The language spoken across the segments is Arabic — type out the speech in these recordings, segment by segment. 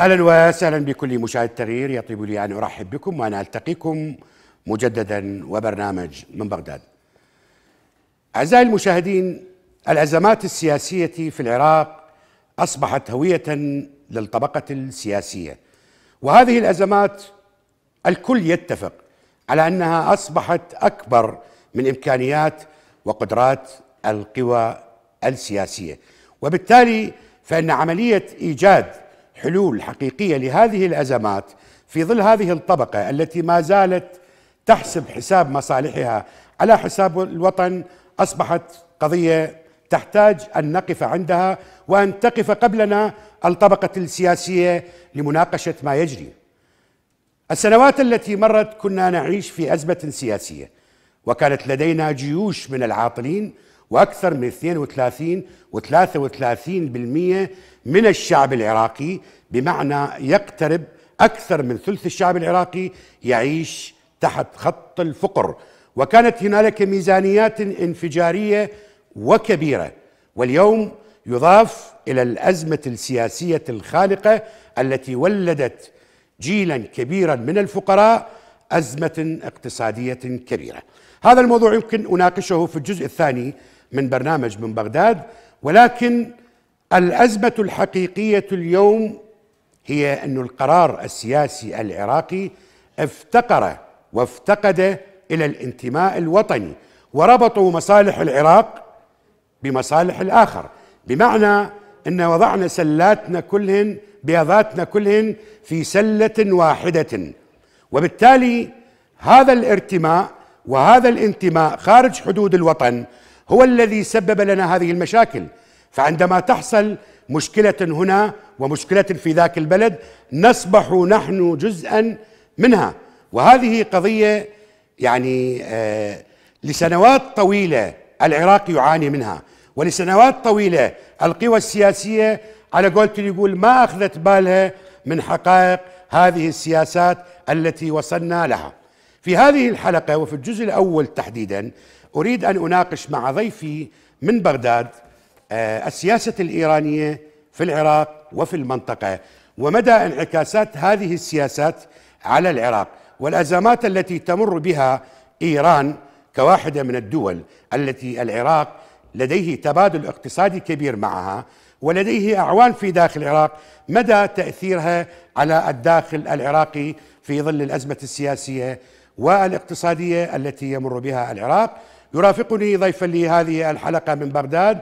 اهلا وسهلا بكل مشاهد التغيير يطيب لي ان ارحب بكم وان التقيكم مجددا وبرنامج من بغداد. اعزائي المشاهدين الازمات السياسيه في العراق اصبحت هويه للطبقه السياسيه وهذه الازمات الكل يتفق على انها اصبحت اكبر من امكانيات وقدرات القوى السياسيه وبالتالي فان عمليه ايجاد حلول حقيقيه لهذه الازمات في ظل هذه الطبقه التي ما زالت تحسب حساب مصالحها على حساب الوطن اصبحت قضيه تحتاج ان نقف عندها وان تقف قبلنا الطبقه السياسيه لمناقشه ما يجري. السنوات التي مرت كنا نعيش في ازمه سياسيه وكانت لدينا جيوش من العاطلين واكثر من 32 و33% من الشعب العراقي بمعنى يقترب أكثر من ثلث الشعب العراقي يعيش تحت خط الفقر وكانت هنالك ميزانيات انفجارية وكبيرة واليوم يضاف إلى الأزمة السياسية الخالقة التي ولدت جيلا كبيرا من الفقراء أزمة اقتصادية كبيرة هذا الموضوع يمكن أناقشه في الجزء الثاني من برنامج من بغداد ولكن الأزمة الحقيقية اليوم هي أن القرار السياسي العراقي افتقر وافتقد إلى الانتماء الوطني وربطوا مصالح العراق بمصالح الآخر بمعنى أن وضعنا سلاتنا كلهن بياضاتنا كلهن في سلة واحدة وبالتالي هذا الارتماء وهذا الانتماء خارج حدود الوطن هو الذي سبب لنا هذه المشاكل فعندما تحصل مشكلة هنا ومشكلة في ذاك البلد نصبح نحن جزءا منها وهذه قضية يعني آه، لسنوات طويلة العراق يعاني منها ولسنوات طويلة القوى السياسية على قولت يقول ما أخذت بالها من حقائق هذه السياسات التي وصلنا لها في هذه الحلقة وفي الجزء الأول تحديدا أريد أن أناقش مع ضيفي من بغداد آه، السياسة الإيرانية في العراق وفي المنطقة ومدى انعكاسات هذه السياسات على العراق والأزمات التي تمر بها إيران كواحدة من الدول التي العراق لديه تبادل اقتصادي كبير معها ولديه أعوان في داخل العراق مدى تأثيرها على الداخل العراقي في ظل الأزمة السياسية والاقتصادية التي يمر بها العراق يرافقني ضيفا لي هذه الحلقة من بغداد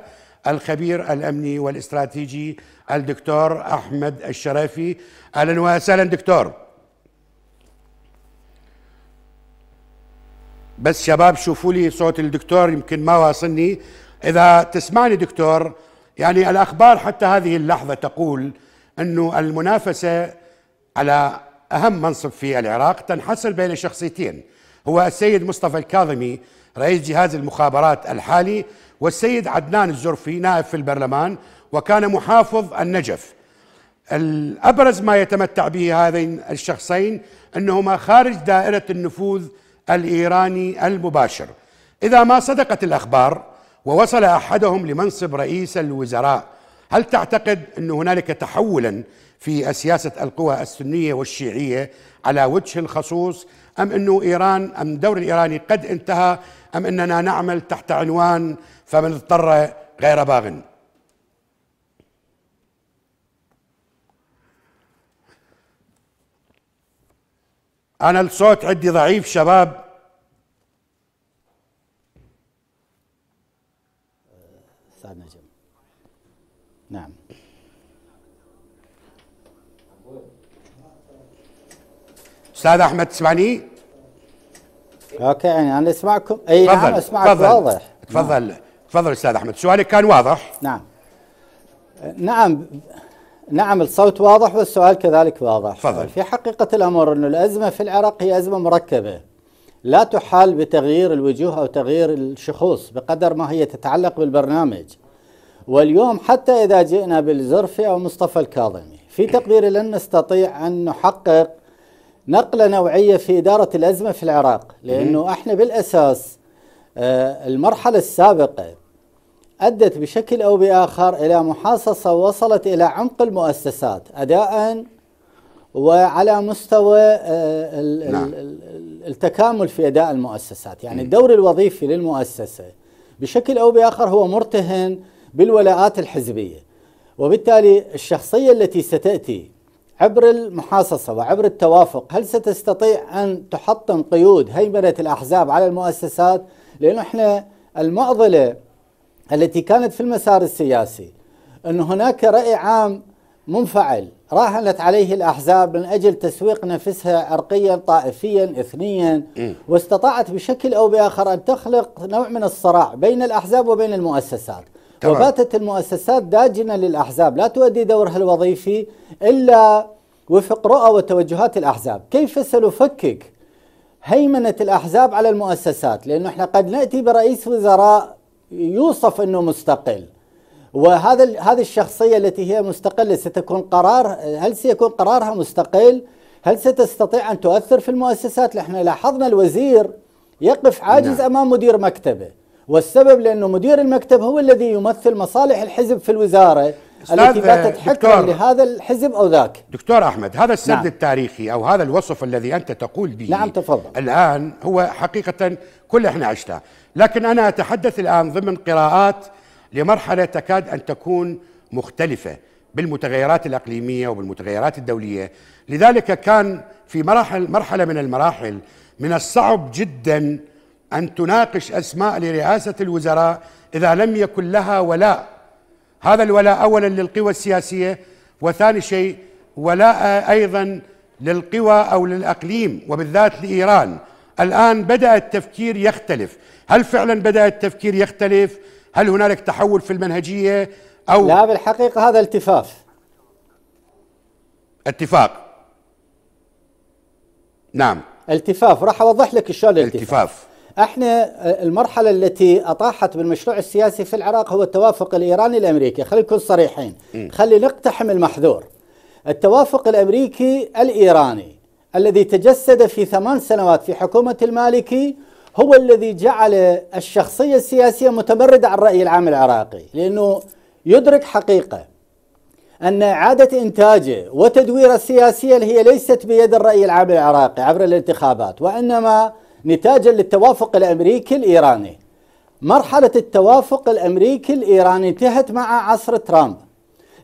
الخبير الامني والاستراتيجي الدكتور احمد الشرافي اهلا وسهلا دكتور بس شباب شوفوا لي صوت الدكتور يمكن ما واصلني اذا تسمعني دكتور يعني الاخبار حتى هذه اللحظه تقول انه المنافسه على اهم منصب في العراق تنحصر بين شخصيتين هو السيد مصطفى الكاظمي رئيس جهاز المخابرات الحالي والسيد عدنان الزرفي نائب في البرلمان وكان محافظ النجف الأبرز ما يتمتع به هذين الشخصين أنهما خارج دائرة النفوذ الإيراني المباشر إذا ما صدقت الأخبار ووصل أحدهم لمنصب رئيس الوزراء هل تعتقد أن هنالك تحولا في سياسة القوى السنية والشيعية على وجه الخصوص أم أنه إيران أم الدور الإيراني قد انتهى أم أننا نعمل تحت عنوان فمن اضطر غير باغ أنا الصوت عندي ضعيف شباب نجم نعم استاذ احمد تسمعني؟ اوكي يعني انا اسمعكم اي نعم اسمعك واضح تفضل نعم. تفضل استاذ احمد سؤالك كان واضح نعم نعم نعم الصوت واضح والسؤال كذلك واضح فضل. في حقيقة الأمر أن الأزمة في العراق هي أزمة مركبة لا تحال بتغيير الوجوه أو تغيير الشخوص بقدر ما هي تتعلق بالبرنامج واليوم حتى إذا جئنا بالزرفي أو مصطفى الكاظمي في تقديري لن نستطيع أن نحقق نقلة نوعية في إدارة الأزمة في العراق لأنه إحنا بالأساس آه، المرحلة السابقة أدت بشكل أو بآخر إلى محاصصة وصلت إلى عمق المؤسسات أداء وعلى مستوى آه، نعم. التكامل في أداء المؤسسات يعني الدور الوظيفي للمؤسسة بشكل أو بآخر هو مرتهن بالولاءات الحزبية وبالتالي الشخصية التي ستأتي عبر المحاصصة وعبر التوافق هل ستستطيع أن تحطم قيود هيمنة الأحزاب على المؤسسات لانه احنا المعضله التي كانت في المسار السياسي ان هناك راي عام منفعل راهنت عليه الاحزاب من اجل تسويق نفسها عرقيا طائفيا اثنيا واستطاعت بشكل او باخر ان تخلق نوع من الصراع بين الاحزاب وبين المؤسسات طبعا. وباتت المؤسسات داجنه للاحزاب لا تؤدي دورها الوظيفي الا وفق رؤى وتوجهات الاحزاب كيف سنفكك هيمنة الأحزاب على المؤسسات لأنه إحنا قد نأتي برئيس وزراء يوصف أنه مستقل وهذا هذه الشخصية التي هي مستقلة ستكون قرار هل سيكون قرارها مستقل؟ هل ستستطيع أن تؤثر في المؤسسات؟ إحنا لاحظنا الوزير يقف عاجز نعم. أمام مدير مكتبه والسبب لأنه مدير المكتب هو الذي يمثل مصالح الحزب في الوزارة التي باتت حكرا لهذا الحزب او ذاك دكتور احمد هذا السرد نعم. التاريخي او هذا الوصف الذي انت تقول به نعم تفضل الان هو حقيقه كل احنا عشناه لكن انا اتحدث الان ضمن قراءات لمرحله تكاد ان تكون مختلفه بالمتغيرات الاقليميه وبالمتغيرات الدوليه لذلك كان في مراحل مرحله من المراحل من الصعب جدا ان تناقش اسماء لرئاسه الوزراء اذا لم يكن لها ولاء هذا الولاء أولا للقوى السياسية وثاني شيء ولاء أيضا للقوى أو للأقليم وبالذات لإيران الآن بدأ التفكير يختلف هل فعلا بدأ التفكير يختلف هل هنالك تحول في المنهجية أو لا بالحقيقة هذا التفاف اتفاق نعم التفاف راح اوضح لك شلون الالتفاف التفاف. احنا المرحله التي اطاحت بالمشروع السياسي في العراق هو التوافق الايراني الامريكي خلينا نكون صريحين خلي نقتحم المحذور التوافق الامريكي الايراني الذي تجسد في ثمان سنوات في حكومه المالكي هو الذي جعل الشخصيه السياسيه متمرده على الراي العام العراقي لانه يدرك حقيقه ان اعاده انتاجه وتدويره السياسيه هي ليست بيد الراي العام العراقي عبر الانتخابات وانما نتاجا للتوافق الامريكي الايراني. مرحله التوافق الامريكي الايراني انتهت مع عصر ترامب.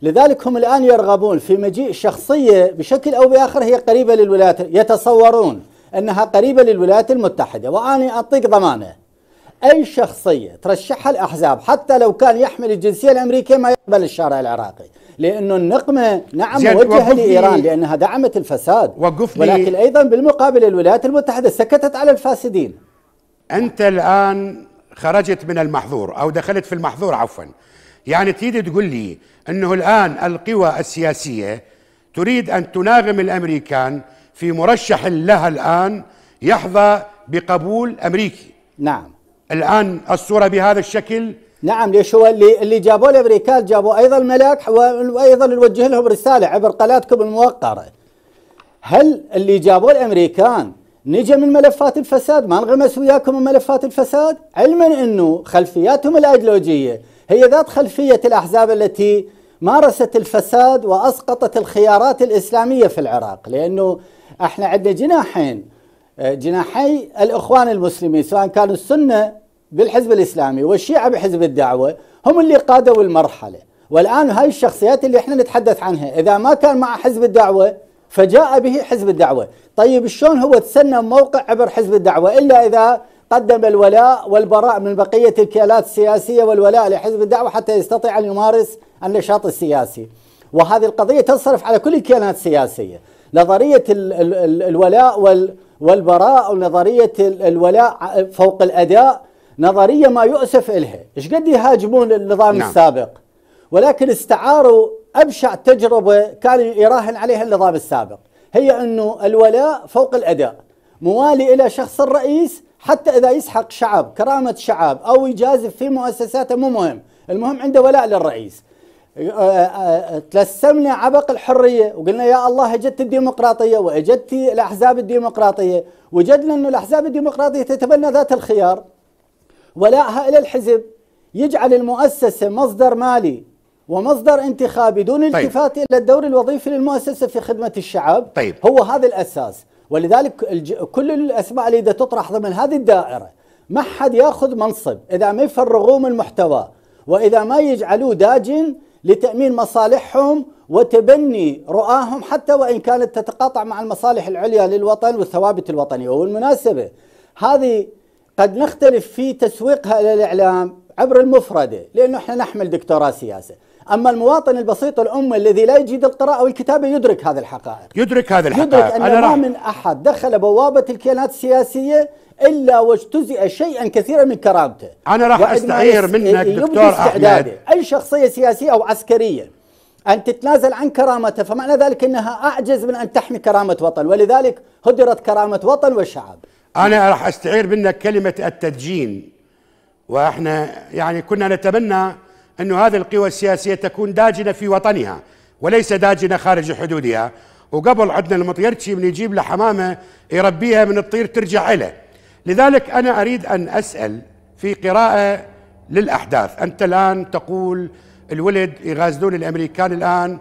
لذلك هم الان يرغبون في مجيء شخصيه بشكل او باخر هي قريبه للولايات يتصورون انها قريبه للولايات المتحده واني اعطيك ضمانه أي شخصية ترشحها الأحزاب حتى لو كان يحمل الجنسية الأمريكية ما يقبل الشارع العراقي لأنه النقمة نعم موجهة لإيران لأنها دعمت الفساد وقف ولكن أيضا بالمقابل الولايات المتحدة سكتت على الفاسدين أنت الآن خرجت من المحظور أو دخلت في المحظور عفوا يعني تريد تقول لي أنه الآن القوى السياسية تريد أن تناغم الأمريكان في مرشح لها الآن يحظى بقبول أمريكي نعم الآن الصورة بهذا الشكل نعم ليش هو اللي اللي جابوه الامريكان جابوا ايضا الملاك وايضا نوجه لهم رساله عبر قناتكم الموقره. هل اللي جابوه الامريكان نجا من ملفات الفساد ما انغمس وياكم من ملفات الفساد؟ علما انه خلفياتهم الايديولوجيه هي ذات خلفيه الاحزاب التي مارست الفساد واسقطت الخيارات الاسلاميه في العراق لانه احنا عندنا جناحين جناحي الاخوان المسلمين سواء كانوا السنه بالحزب الاسلامي والشيعه بحزب الدعوه هم اللي قادوا المرحله والان هاي الشخصيات اللي احنا نتحدث عنها اذا ما كان مع حزب الدعوه فجاء به حزب الدعوه طيب شلون هو تسنى موقع عبر حزب الدعوه الا اذا قدم الولاء والبراء من بقيه الكيانات السياسيه والولاء لحزب الدعوه حتى يستطيع ان يمارس النشاط السياسي وهذه القضيه تنصرف على كل الكيانات السياسيه نظريه الولاء والبراء ونظريه الولاء فوق الاداء نظريه ما يؤسف الها، ايش قد يهاجمون النظام نعم. السابق ولكن استعاروا ابشع تجربه كان يراهن عليها النظام السابق، هي انه الولاء فوق الاداء، موالي الى شخص الرئيس حتى اذا يسحق شعب كرامه شعب او يجازف في مؤسساته مو مهم، المهم عنده ولاء للرئيس. تلسمنا عبق الحرية وقلنا يا الله أجدت الديمقراطية وأجدت الأحزاب الديمقراطية وجدنا أن الأحزاب الديمقراطية تتبنى ذات الخيار ولائها إلى الحزب يجعل المؤسسة مصدر مالي ومصدر انتخابي دون التفات طيب. إلى الدور الوظيفي للمؤسسة في خدمة الشعب طيب. هو هذا الأساس ولذلك كل الأسماء اللي تطرح ضمن هذه الدائرة ما حد ياخذ منصب إذا ما يفرغوه من محتوى وإذا ما يجعلوه داجن لتأمين مصالحهم وتبني رؤاهم حتى وإن كانت تتقاطع مع المصالح العليا للوطن والثوابت الوطنية وبالمناسبة هذه قد نختلف في تسويقها للإعلام عبر المفردة لأنه إحنا نحمل دكتوراه سياسة أما المواطن البسيط الأم الذي لا يجيد القراءة والكتابة يدرك هذه الحقائق يدرك هذه الحقائق يدرك أن أنا ما رح... من أحد دخل بوابة الكيانات السياسية إلا واجتزئ شيئا كثيرا من كرامته أنا راح أستعير منك دكتور أحمد أي شخصية سياسية أو عسكرية أن تتنازل عن كرامته فمعنى ذلك أنها أعجز من أن تحمي كرامة وطن ولذلك هدرت كرامة وطن والشعب أنا راح أستعير منك كلمة التدجين وإحنا يعني كنا نتمنى أن هذه القوى السياسية تكون داجنة في وطنها وليس داجنة خارج حدودها وقبل عندنا المطيرتشي من يجيب له حمامة يربيها من الطير ترجع له لذلك أنا أريد أن أسأل في قراءة للأحداث أنت الآن تقول الولد يغازلون الأمريكان الآن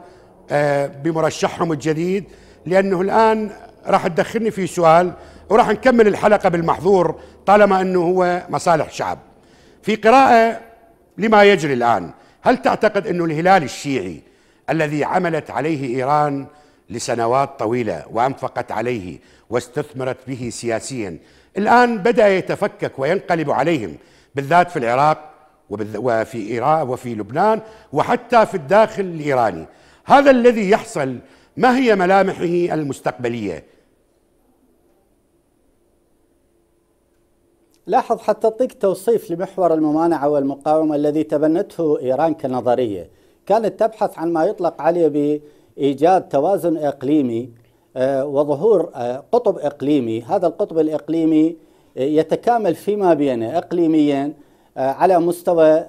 آه، بمرشحهم الجديد لأنه الآن راح تدخلني في سؤال وراح نكمل الحلقة بالمحظور طالما أنه هو مصالح شعب. في قراءة لما يجري الآن هل تعتقد أنه الهلال الشيعي الذي عملت عليه إيران لسنوات طويلة وأنفقت عليه واستثمرت به سياسيا الآن بدأ يتفكك وينقلب عليهم بالذات في العراق وفي إيران وفي لبنان وحتى في الداخل الإيراني هذا الذي يحصل ما هي ملامحه المستقبلية لاحظ حتى أعطيك توصيف لمحور الممانعة والمقاومة الذي تبنته إيران كنظرية كانت تبحث عن ما يطلق عليه بإيجاد توازن إقليمي آه، وظهور آه، قطب إقليمي هذا القطب الإقليمي آه، يتكامل فيما بينه إقليميا على مستوى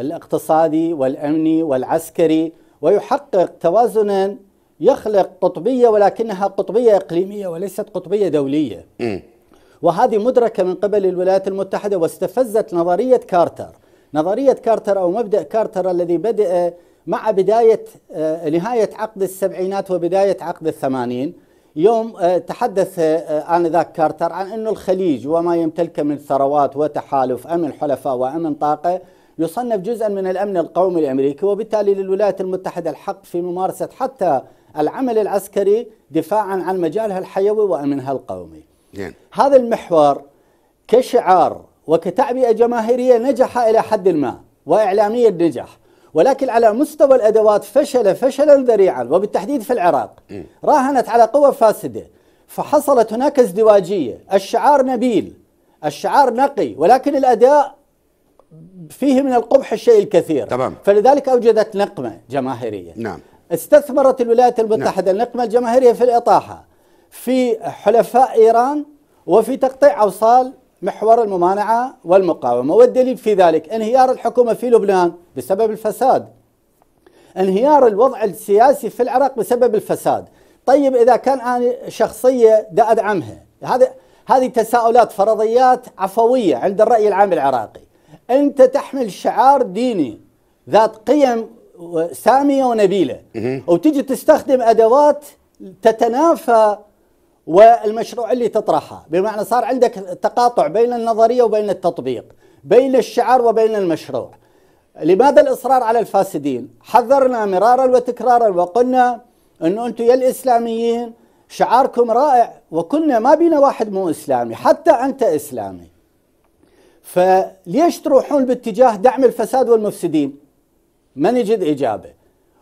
الاقتصادي والأمني والعسكري ويحقق توازنا يخلق قطبية ولكنها قطبية إقليمية وليست قطبية دولية وهذه مدركة من قبل الولايات المتحدة واستفزت نظرية كارتر نظرية كارتر أو مبدأ كارتر الذي بدأ مع بداية آه، نهاية عقد السبعينات وبداية عقد الثمانين يوم آه، تحدث آه، آنذاك كارتر عن أن الخليج وما يمتلكه من ثروات وتحالف أمن حلفاء وأمن طاقة يصنف جزءا من الأمن القومي الأمريكي وبالتالي للولايات المتحدة الحق في ممارسة حتى العمل العسكري دفاعا عن مجالها الحيوي وأمنها القومي زين. هذا المحور كشعار وكتعبئة جماهيرية نجح إلى حد ما وإعلامية نجح ولكن على مستوى الأدوات فشل فشلا ذريعا وبالتحديد في العراق م. راهنت على قوى فاسدة فحصلت هناك ازدواجية الشعار نبيل الشعار نقي ولكن الأداء فيه من القبح الشيء الكثير تمام. فلذلك أوجدت نقمة جماهيرية نعم. استثمرت الولايات المتحدة نعم. النقمة الجماهيرية في الإطاحة في حلفاء إيران وفي تقطيع أوصال محور الممانعة والمقاومة والدليل في ذلك انهيار الحكومة في لبنان بسبب الفساد انهيار الوضع السياسي في العراق بسبب الفساد طيب إذا كان أنا شخصية دا أدعمها هذه تساؤلات فرضيات عفوية عند الرأي العام العراقي أنت تحمل شعار ديني ذات قيم سامية ونبيلة وتجي تستخدم أدوات تتنافى والمشروع اللي تطرحه بمعنى صار عندك تقاطع بين النظرية وبين التطبيق بين الشعار وبين المشروع لماذا الإصرار على الفاسدين حذرنا مرارا وتكرارا وقلنا أن أنتم يا الإسلاميين شعاركم رائع وكنا ما بينا واحد مو إسلامي حتى أنت إسلامي فليش تروحون باتجاه دعم الفساد والمفسدين ما نجد إجابة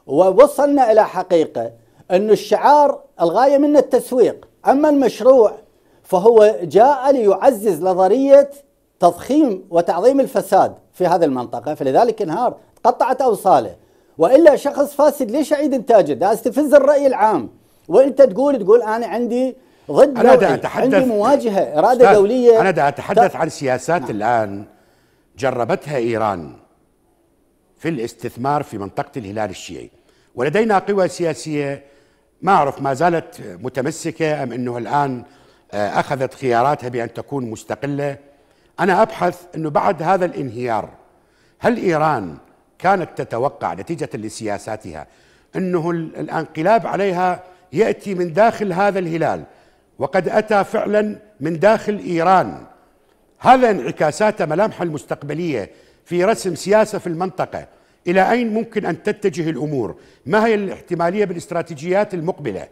ووصلنا إلى حقيقة أن الشعار الغاية منه التسويق أما المشروع فهو جاء ليعزز نظرية تضخيم وتعظيم الفساد في هذه المنطقة فلذلك انهار قطعت أوصاله وإلا شخص فاسد ليش أعيد إنتاجه ده استفز الرأي العام وأنت تقول تقول أنا عندي ضد أنا دا أتحدث عندي مواجهة إرادة دولية أنا دا أتحدث عن سياسات نعم. الآن جربتها إيران في الاستثمار في منطقة الهلال الشيعي ولدينا قوى سياسية ما أعرف ما زالت متمسكة أم أنه الآن آه، أخذت خياراتها بأن تكون مستقلة أنا أبحث أنه بعد هذا الانهيار هل إيران كانت تتوقع نتيجة لسياساتها أنه الانقلاب عليها يأتي من داخل هذا الهلال وقد أتى فعلا من داخل إيران هذا انعكاسات ملامح المستقبلية في رسم سياسة في المنطقة إلى أين ممكن أن تتجه الأمور ما هي الاحتمالية بالاستراتيجيات المقبلة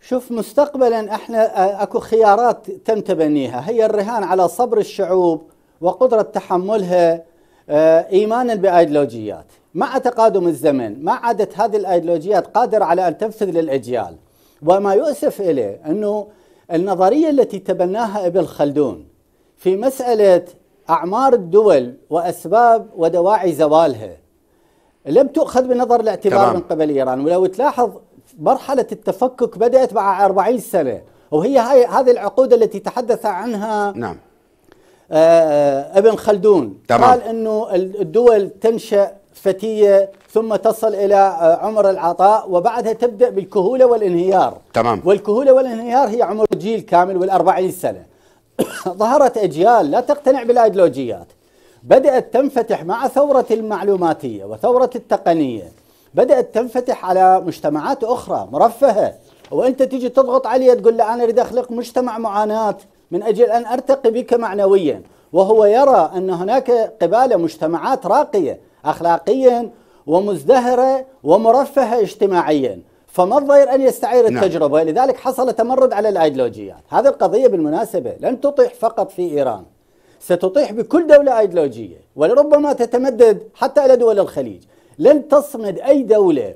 شوف مستقبلا احنا آه، اكو خيارات تم تبنيها هي الرهان على صبر الشعوب وقدرة تحملها آه، ايمانا بايديولوجيات مع تقادم الزمن ما عادت هذه الايديولوجيات قادرة على ان تنفذ للاجيال وما يؤسف اليه انه النظرية التي تبناها ابن خلدون في مسألة أعمار الدول وأسباب ودواعي زوالها لم تؤخذ بنظر الاعتبار تمام. من قبل إيران ولو تلاحظ مرحلة التفكك بدأت مع 40 سنة وهي هاي هذه العقود التي تحدث عنها نعم آه ابن خلدون تمام. قال انه الدول تنشا فتيه ثم تصل الى آه، عمر العطاء وبعدها تبدا بالكهوله والانهيار تمام والكهوله والانهيار هي عمر الجيل كامل والأربعين سنه ظهرت أجيال لا تقتنع بالأيديولوجيات بدأت تنفتح مع ثورة المعلوماتية وثورة التقنية بدأت تنفتح على مجتمعات أخرى مرفهة وأنت تيجي تضغط عليه تقول له أنا أريد أخلق مجتمع معاناة من أجل أن أرتقي بك معنويا وهو يرى أن هناك قبالة مجتمعات راقية أخلاقيا ومزدهرة ومرفهة اجتماعيا فما الضير أن يستعير نعم. التجربة نعم. لذلك حصل تمرد على الأيديولوجيات هذه القضية بالمناسبة لن تطيح فقط في إيران ستطيح بكل دولة أيديولوجية ولربما تتمدد حتى إلى دول الخليج لن تصمد أي دولة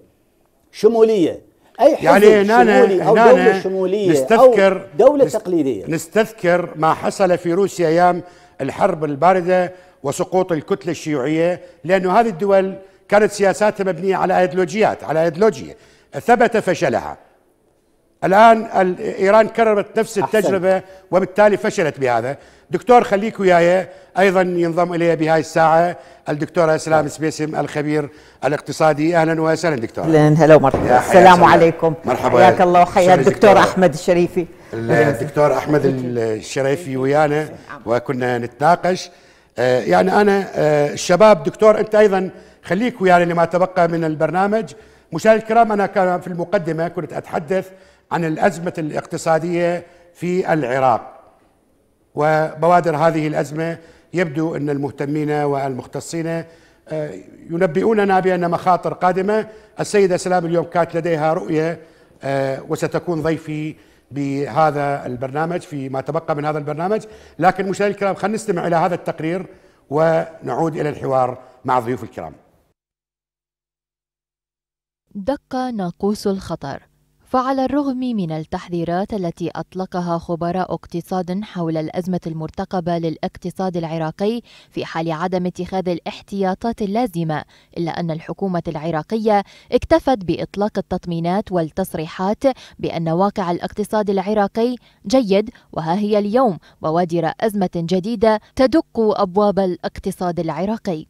شمولية أي حزب يعني شمولي أو دولة شمولية نستذكر أو دولة نست تقليدية نستذكر ما حصل في روسيا أيام الحرب الباردة وسقوط الكتلة الشيوعية لأن هذه الدول كانت سياساتها مبنية على أيديولوجيات على أيديولوجية ثبت فشلها الآن إيران كررت نفس التجربة أحسن. وبالتالي فشلت بهذا دكتور خليك وياي أيضا ينضم إلي بهاي الساعة الدكتور أسلام نعم. سبيسم الخبير الاقتصادي أهلا وسهلا دكتور أهلا هلا ومرحبا السلام عليكم مرحبا حياك الله وحيا الدكتور أحمد الشريفي الدكتور أحمد الشريفي ويانا نعم. وكنا نتناقش آه، يعني أنا آه، الشباب دكتور أنت أيضا خليك ويانا لما تبقى من البرنامج مشاهدي الكرام أنا كان في المقدمة كنت أتحدث عن الأزمة الاقتصادية في العراق وبوادر هذه الأزمة يبدو أن المهتمين والمختصين آه، ينبئوننا بأن مخاطر قادمة السيدة سلام اليوم كانت لديها رؤية آه، وستكون ضيفي بهذا البرنامج في ما تبقى من هذا البرنامج لكن مشاهدي الكرام خلينا نستمع إلى هذا التقرير ونعود إلى الحوار مع ضيوف الكرام دق ناقوس الخطر فعلى الرغم من التحذيرات التي اطلقها خبراء اقتصاد حول الازمه المرتقبه للاقتصاد العراقي في حال عدم اتخاذ الاحتياطات اللازمه الا ان الحكومه العراقيه اكتفت باطلاق التطمينات والتصريحات بان واقع الاقتصاد العراقي جيد وها هي اليوم بوادر ازمه جديده تدق ابواب الاقتصاد العراقي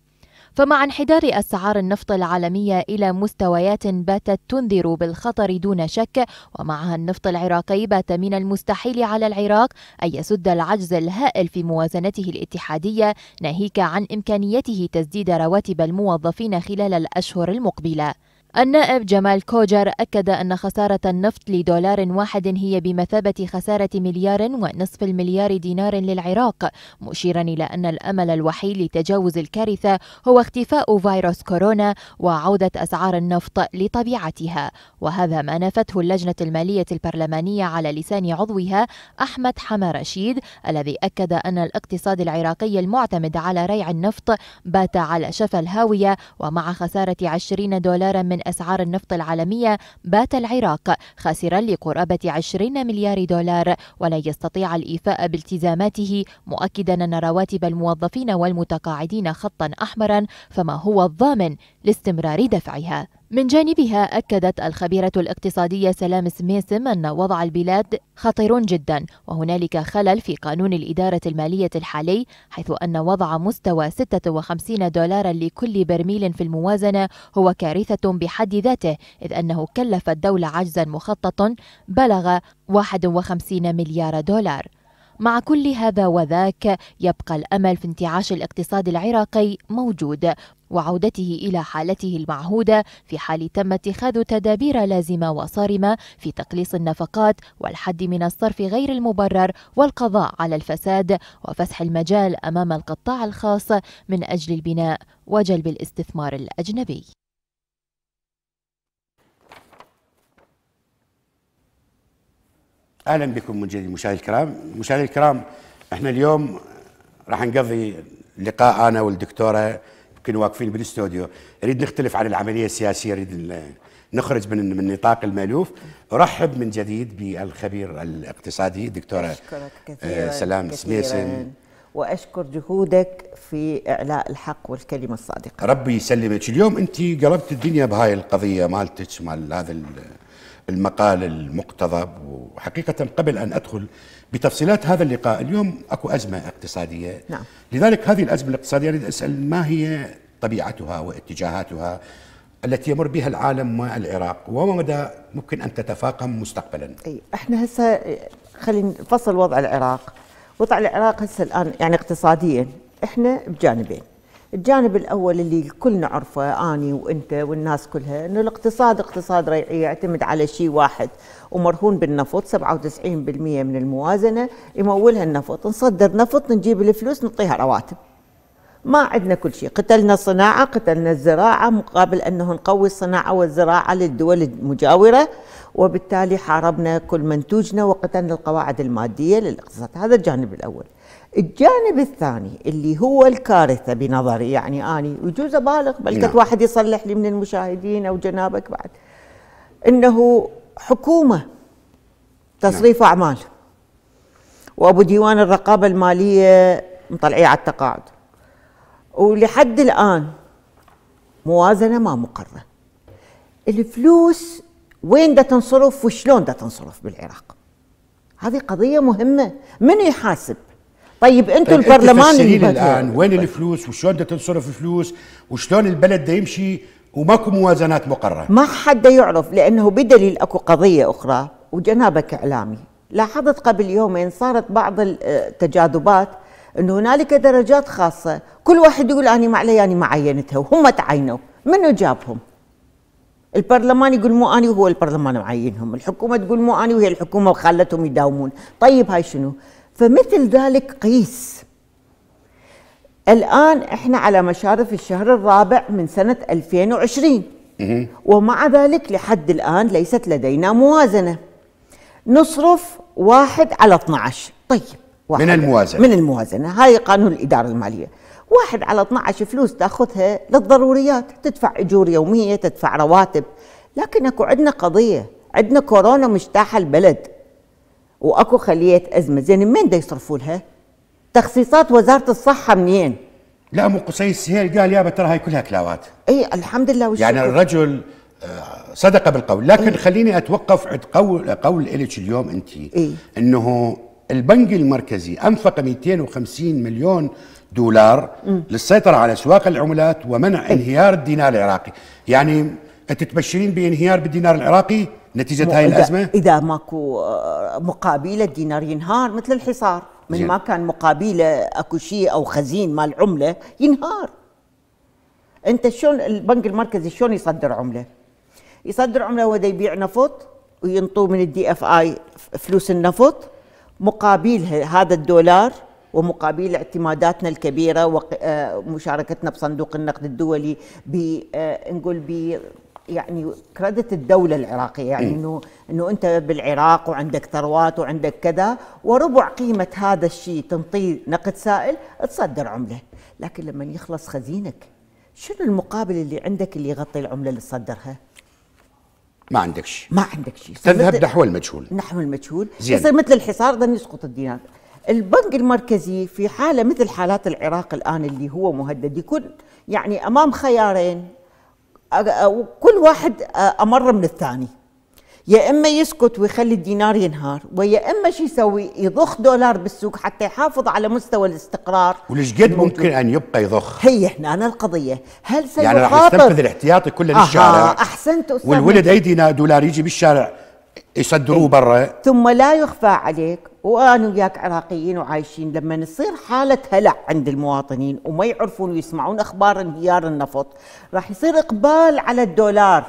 فمع انحدار أسعار النفط العالمية إلى مستويات باتت تنذر بالخطر دون شك ومعها النفط العراقي بات من المستحيل على العراق أن يسد العجز الهائل في موازنته الاتحادية ناهيك عن إمكانيته تسديد رواتب الموظفين خلال الأشهر المقبلة النائب جمال كوجر أكد أن خسارة النفط لدولار واحد هي بمثابة خسارة مليار ونصف المليار دينار للعراق مشيرا إلى أن الأمل الوحيد لتجاوز الكارثة هو اختفاء فيروس كورونا وعودة أسعار النفط لطبيعتها وهذا ما نفته اللجنة المالية البرلمانية على لسان عضوها أحمد حما رشيد الذي أكد أن الاقتصاد العراقي المعتمد على ريع النفط بات على شفا الهاوية ومع خسارة 20 دولارا من من أسعار النفط العالمية بات العراق خاسرا لقرابة 20 مليار دولار ولن يستطيع الإيفاء بالتزاماته مؤكدا أن رواتب الموظفين والمتقاعدين خطا أحمرا فما هو الضامن لاستمرار دفعها من جانبها أكدت الخبيرة الاقتصادية سلام سميسم أن وضع البلاد خطير جدا وهنالك خلل في قانون الإدارة المالية الحالي حيث أن وضع مستوى 56 دولارا لكل برميل في الموازنة هو كارثة بحد ذاته إذ أنه كلف الدولة عجزا مخطط بلغ 51 مليار دولار مع كل هذا وذاك يبقى الامل في انتعاش الاقتصاد العراقي موجود وعودته الى حالته المعهوده في حال تم اتخاذ تدابير لازمه وصارمه في تقليص النفقات والحد من الصرف غير المبرر والقضاء على الفساد وفسح المجال امام القطاع الخاص من اجل البناء وجلب الاستثمار الاجنبي اهلا بكم من جديد مشاهدي الكرام مشاهدي الكرام احنا اليوم راح نقضي لقاء انا والدكتوره يمكن واقفين بالاستوديو نريد نختلف عن العمليه السياسيه نريد نخرج من من نطاق المالوف ارحب من جديد بالخبير الاقتصادي دكتوره آه، سلام سميسن واشكر جهودك في اعلاء الحق والكلمه الصادقه ربي يسلمك اليوم انت قلبت الدنيا بهاي القضيه مالتك مال هذا المقال المقتضب وحقيقة قبل أن أدخل بتفصيلات هذا اللقاء اليوم أكو أزمة اقتصادية نعم. لذلك هذه الأزمة الاقتصادية أريد أسأل ما هي طبيعتها واتجاهاتها التي يمر بها العالم والعراق وما مدى ممكن أن تتفاقم مستقبلا أي طيب، احنا هسه خلينا نفصل وضع العراق وضع العراق هسه الآن يعني اقتصاديا احنا بجانبين الجانب الاول اللي الكل نعرفه اني وانت والناس كلها انه الاقتصاد اقتصاد ريعي يعتمد على شيء واحد ومرهون بالنفط 97% من الموازنه يمولها النفط نصدر نفط نجيب الفلوس نعطيها رواتب ما عندنا كل شيء قتلنا الصناعة قتلنا الزراعة مقابل أنه نقوي الصناعة والزراعة للدول المجاورة وبالتالي حاربنا كل منتوجنا وقتلنا القواعد المادية للاقتصاد هذا الجانب الأول الجانب الثاني اللي هو الكارثة بنظري يعني أني وجوز أبالغ بل نعم. واحد يصلح لي من المشاهدين أو جنابك بعد إنه حكومة تصريف نعم. أعمال وأبو ديوان الرقابة المالية مطلعيه على التقاعد ولحد الآن موازنة ما مقرة الفلوس وين دا تنصرف وشلون دا تنصرف بالعراق هذه قضية مهمة من يحاسب طيب انتوا البرلمان انت الان وين طيب. الفلوس وشلون بدها تنصرف فلوس وشلون البلد ده يمشي وماكو موازنات مقرره ما حد يعرف لانه بدليل اكو قضيه اخرى وجنابك اعلامي لاحظت قبل يومين صارت بعض التجاذبات آه، انه هنالك درجات خاصه كل واحد يقول اني ما علي اني ما عينتها وهم تعينوا منو جابهم البرلمان يقول مو اني وهو البرلمان معينهم الحكومه تقول مو اني وهي الحكومه وخلتهم يداومون طيب هاي شنو فمثل ذلك قيس الآن إحنا على مشارف الشهر الرابع من سنة 2020 ومع ذلك لحد الآن ليست لدينا موازنة نصرف واحد على 12 طيب واحد من الموازنة من الموازنة هاي قانون الإدارة المالية واحد على 12 فلوس تاخذها للضروريات تدفع اجور يوميه تدفع رواتب لكن اكو عندنا قضيه عندنا كورونا مجتاحه البلد واكو خليات ازمه زين من دا يصرفوا لها تخصيصات وزاره الصحه منين لا مو قصي السهيل قال يابا ترى هاي كلها كلاوات اي الحمد لله والشكر يعني الرجل آه، صدق بالقول لكن إيه؟ خليني اتوقف عند قول قول الك اليوم انت إيه؟ انه البنك المركزي انفق 250 مليون دولار م. للسيطره على اسواق العملات ومنع إيه؟ انهيار الدينار العراقي يعني تتبشرين بانهيار بالدينار العراقي نتيجه هاي الازمه؟ اذا ماكو آه، مقابله الدينار ينهار مثل الحصار من ما كان مقابله اكو شيء او خزين مال عمله ينهار انت شلون البنك المركزي شلون يصدر عمله؟ يصدر عمله وده يبيع نفط وينطوه من الدي اف اي فلوس النفط مقابل هذا الدولار ومقابل اعتماداتنا الكبيره ومشاركتنا آه، بصندوق النقد الدولي ب آه، نقول ب يعني كردت الدوله العراقيه يعني إيه. انه انه انت بالعراق وعندك ثروات وعندك كذا وربع قيمه هذا الشيء تنطيه نقد سائل تصدر عمله لكن لما يخلص خزينك شنو المقابل اللي عندك اللي يغطي العمله اللي تصدرها ما عندك شيء ما عندك شيء تذهب نحو المجهول نحو المجهول يصير مثل الحصار ظن يسقط الدينار البنك المركزي في حالة مثل حالات العراق الآن اللي هو مهدد يكون يعني أمام خيارين وكل واحد امر من الثاني يا اما يسكت ويخلي الدينار ينهار ويا اما شو يسوي يضخ دولار بالسوق حتى يحافظ على مستوى الاستقرار وليش قد ممكن ان يبقى يضخ هي هنا أنا القضيه هل سيخاطر يعني راح يستنفذ الاحتياطي كله للشارع احسنت استاذ والولد اي دولار يجي بالشارع يصدروه برا ثم لا يخفى عليك وانا وياك عراقيين وعايشين لما نصير حاله هلع عند المواطنين وما يعرفون ويسمعون اخبار انهيار النفط راح يصير اقبال على الدولار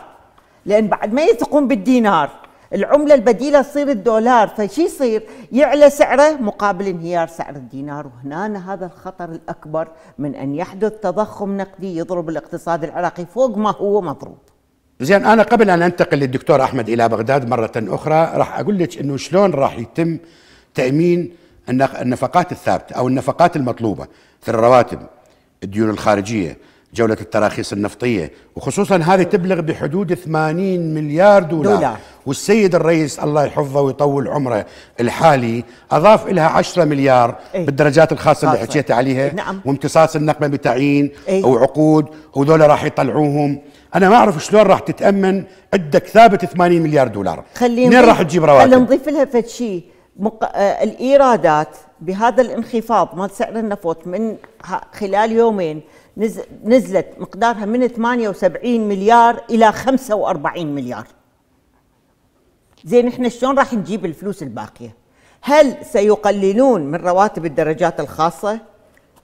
لان بعد ما يثقون بالدينار العمله البديله تصير الدولار فشي يصير يعلى سعره مقابل انهيار سعر الدينار وهنا هذا الخطر الاكبر من ان يحدث تضخم نقدي يضرب الاقتصاد العراقي فوق ما هو مضروب زين انا قبل ان انتقل للدكتور احمد الى بغداد مره اخرى راح اقول لك انه شلون راح يتم تامين النفقات الثابته او النفقات المطلوبه في الرواتب الديون الخارجيه جولة التراخيص النفطية وخصوصا هذه تبلغ بحدود 80 مليار دولار, دولار. والسيد الرئيس الله يحفظه ويطول عمره الحالي أضاف لها 10 مليار ايه؟ بالدرجات الخاصة اللي حكيت عليها نعم. وامتصاص النقمة بتعيين ايه؟ وعقود وذولا راح يطلعوهم أنا ما أعرف شلون راح تتأمن عندك ثابت 80 مليار دولار خلينا راح تجيب رواتب خلينا نضيف لها فد شيء مق... آه، الايرادات بهذا الانخفاض مال سعر النفط من خلال يومين نز... نزلت مقدارها من 78 مليار الى 45 مليار. زين احنا شلون راح نجيب الفلوس الباقيه؟ هل سيقللون من رواتب الدرجات الخاصه؟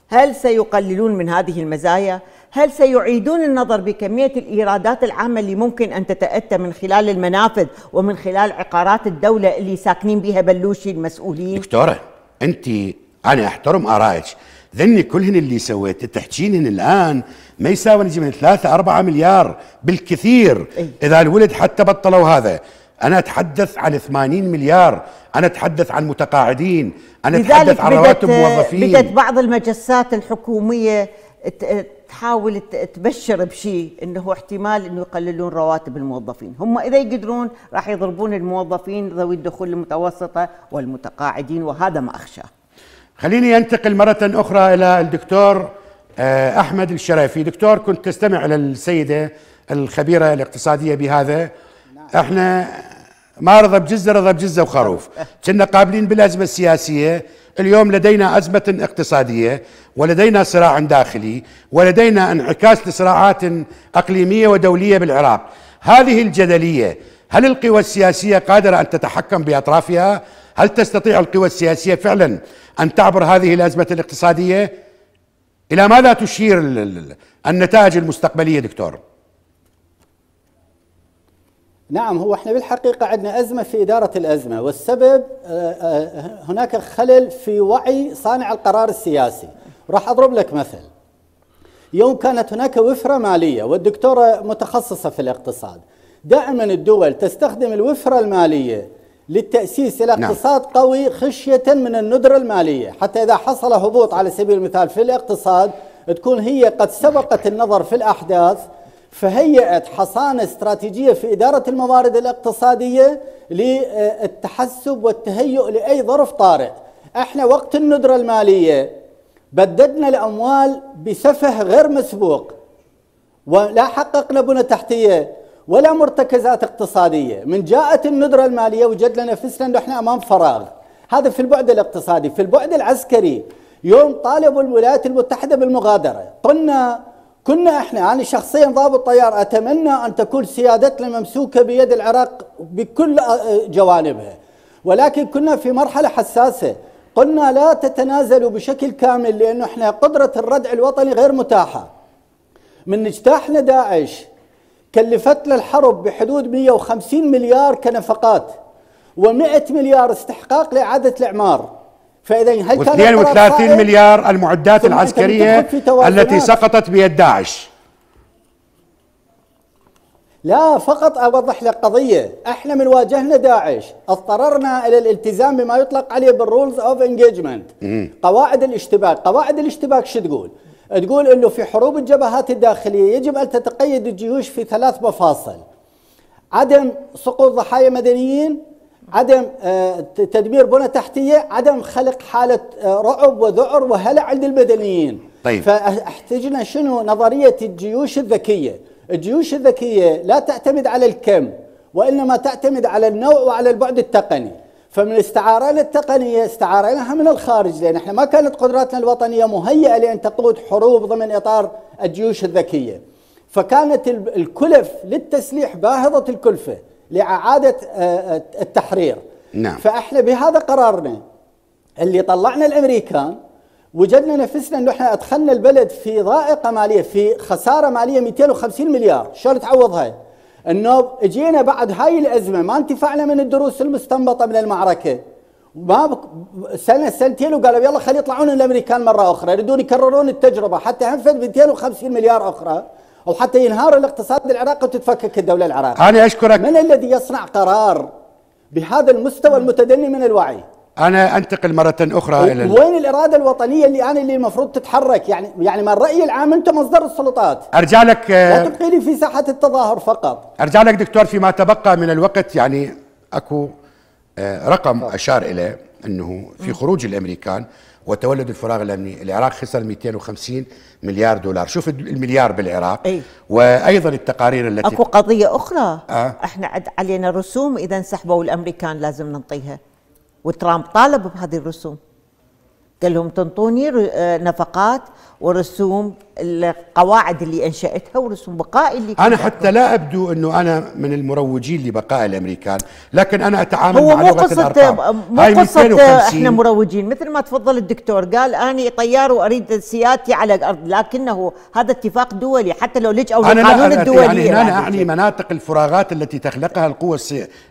هل سيقللون من هذه المزايا؟ هل سيعيدون النظر بكمية الإيرادات العامة اللي ممكن أن تتأتى من خلال المنافذ ومن خلال عقارات الدولة اللي ساكنين بها بلوشي المسؤولين؟ دكتورة أنت أنا أحترم آرائك ذني كلهن اللي سويت تحجينهن الآن ما يساوي نجي من ثلاثة أربعة مليار بالكثير إيه. إذا الولد حتى بطلوا هذا أنا أتحدث عن 80 مليار أنا أتحدث عن متقاعدين أنا أتحدث عن رواتب موظفين بدأت بعض المجسات الحكومية تحاول تبشر بشيء انه احتمال انه يقللون رواتب الموظفين، هم اذا يقدرون راح يضربون الموظفين ذوي الدخول المتوسطه والمتقاعدين وهذا ما اخشاه. خليني انتقل مره اخرى الى الدكتور آه، احمد الشريفي، دكتور كنت تستمع الى السيده الخبيره الاقتصاديه بهذا احنا ما رضى بجزه رضى بجزه وخروف كنا قابلين بالازمه السياسيه اليوم لدينا ازمه اقتصاديه ولدينا صراع داخلي ولدينا انعكاس لصراعات اقليميه ودوليه بالعراق هذه الجدليه هل القوى السياسيه قادره ان تتحكم باطرافها هل تستطيع القوى السياسيه فعلا ان تعبر هذه الازمه الاقتصاديه الى ماذا تشير النتائج المستقبليه دكتور نعم هو احنا بالحقيقة عندنا أزمة في إدارة الأزمة والسبب آه، آه، هناك خلل في وعي صانع القرار السياسي راح أضرب لك مثل يوم كانت هناك وفرة مالية والدكتورة متخصصة في الاقتصاد دائما الدول تستخدم الوفرة المالية للتأسيس إلى نعم. اقتصاد نعم. قوي خشية من الندرة المالية حتى إذا حصل هبوط على سبيل المثال في الاقتصاد تكون هي قد سبقت النظر في الأحداث فهيئت حصانة استراتيجية في إدارة الموارد الاقتصادية للتحسب والتهيؤ لأي ظرف طارئ احنا وقت الندرة المالية بددنا الأموال بسفه غير مسبوق ولا حققنا بنى تحتية ولا مرتكزات اقتصادية من جاءت الندرة المالية وجدنا نفسنا أن احنا أمام فراغ هذا في البعد الاقتصادي في البعد العسكري يوم طالبوا الولايات المتحدة بالمغادرة قلنا كنا احنا انا شخصيا ضابط طيار اتمنى ان تكون سيادتنا ممسوكه بيد العراق بكل آه، جوانبها ولكن كنا في مرحله حساسه قلنا لا تتنازلوا بشكل كامل لانه احنا قدره الردع الوطني غير متاحه من اجتاحنا داعش كلفتنا الحرب بحدود 150 مليار كنفقات و100 مليار استحقاق لاعاده الاعمار فاذا هل كان 32 مليار المعدات العسكريه التي سقطت بيد داعش لا فقط اوضح لك قضيه احنا من واجهنا داعش اضطررنا الى الالتزام بما يطلق عليه بالرولز اوف انجيجمنت قواعد الاشتباك قواعد الاشتباك شو تقول تقول انه في حروب الجبهات الداخليه يجب ان تتقيد الجيوش في ثلاث مفاصل عدم سقوط ضحايا مدنيين عدم آه، تدمير بنى تحتيه عدم خلق حاله آه، رعب وذعر وهلع عند المدنيين طيب فاحتجنا شنو نظريه الجيوش الذكيه الجيوش الذكيه لا تعتمد على الكم وانما تعتمد على النوع وعلى البعد التقني فمن استعارنا التقنية استعارناها من الخارج لأن احنا ما كانت قدراتنا الوطنية مهيئة لأن تقود حروب ضمن إطار الجيوش الذكية فكانت الكلف للتسليح باهظة الكلفة لإعادة آه، آه، التحرير نعم فإحنا بهذا قرارنا اللي طلعنا الأمريكان وجدنا نفسنا أنه إحنا أدخلنا البلد في ضائقة مالية في خسارة مالية 250 مليار شلون تعوضها أنه جينا بعد هاي الأزمة ما انتفعنا من الدروس المستنبطة من المعركة ما سنه سنتين وقالوا يلا خلي يطلعون الامريكان مره اخرى يريدون يكررون التجربه حتى فد 250 مليار اخرى او حتى ينهار الاقتصاد العراقي وتتفكك الدوله العراقيه. انا اشكرك من الذي يصنع قرار بهذا المستوى المتدني من الوعي؟ انا انتقل مره اخرى الى وين الاراده الوطنيه اللي انا اللي المفروض تتحرك يعني يعني ما الراي العام انت مصدر السلطات ارجع لك لا آه، تبقي لي في ساحه التظاهر فقط ارجع لك دكتور فيما تبقى من الوقت يعني اكو آه، رقم اشار اليه انه في خروج الامريكان وتولد الفراغ الامني، العراق خسر 250 مليار دولار، شوف المليار بالعراق أي. وايضا التقارير التي اكو قضيه اخرى آه. احنا علينا رسوم اذا سحبوا الامريكان لازم ننطيها وترامب طالب بهذه الرسوم قال لهم تنطوني آه، نفقات ورسوم القواعد اللي انشاتها ورسوم بقائي اللي انا حتى لا ابدو انه انا من المروجين لبقاء الامريكان لكن انا اتعامل هو مع مو قصة مو قصة احنا مروجين مثل ما تفضل الدكتور قال اني طيار واريد سيادتي على الارض لكنه هذا اتفاق دولي حتى لو لج او القانون يعني الدولي يعني انا اعني مناطق الفراغات التي تخلقها القوى